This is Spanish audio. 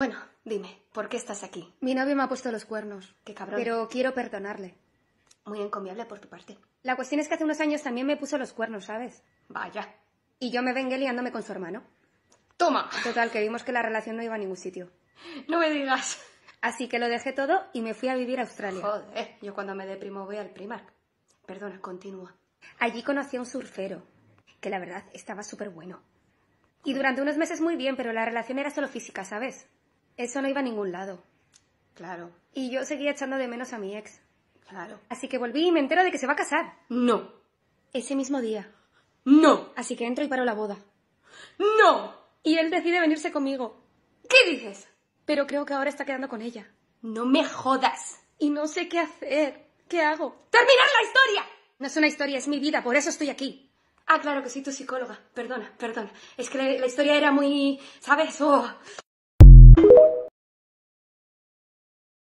Bueno, dime, ¿por qué estás aquí? Mi novio me ha puesto los cuernos. Qué cabrón. Pero quiero perdonarle. Muy encomiable por tu parte. La cuestión es que hace unos años también me puso los cuernos, ¿sabes? Vaya. Y yo me vengué liándome con su hermano. ¡Toma! Total, que vimos que la relación no iba a ningún sitio. No me digas. Así que lo dejé todo y me fui a vivir a Australia. Joder, yo cuando me deprimo voy al primar. Perdona, continúa. Allí conocí a un surfero, que la verdad estaba súper bueno. Y durante unos meses muy bien, pero la relación era solo física, ¿sabes? eso no iba a ningún lado. Claro. Y yo seguía echando de menos a mi ex. Claro. Así que volví y me entero de que se va a casar. No. Ese mismo día. No. Así que entro y paro la boda. No. Y él decide venirse conmigo. ¿Qué dices? Pero creo que ahora está quedando con ella. No me jodas. Y no sé qué hacer. ¿Qué hago? ¡Terminar la historia! No es una historia, es mi vida, por eso estoy aquí. Ah, claro que soy tu psicóloga. Perdona, perdona. Es que la, historia era muy... ¿Sabes? Oh.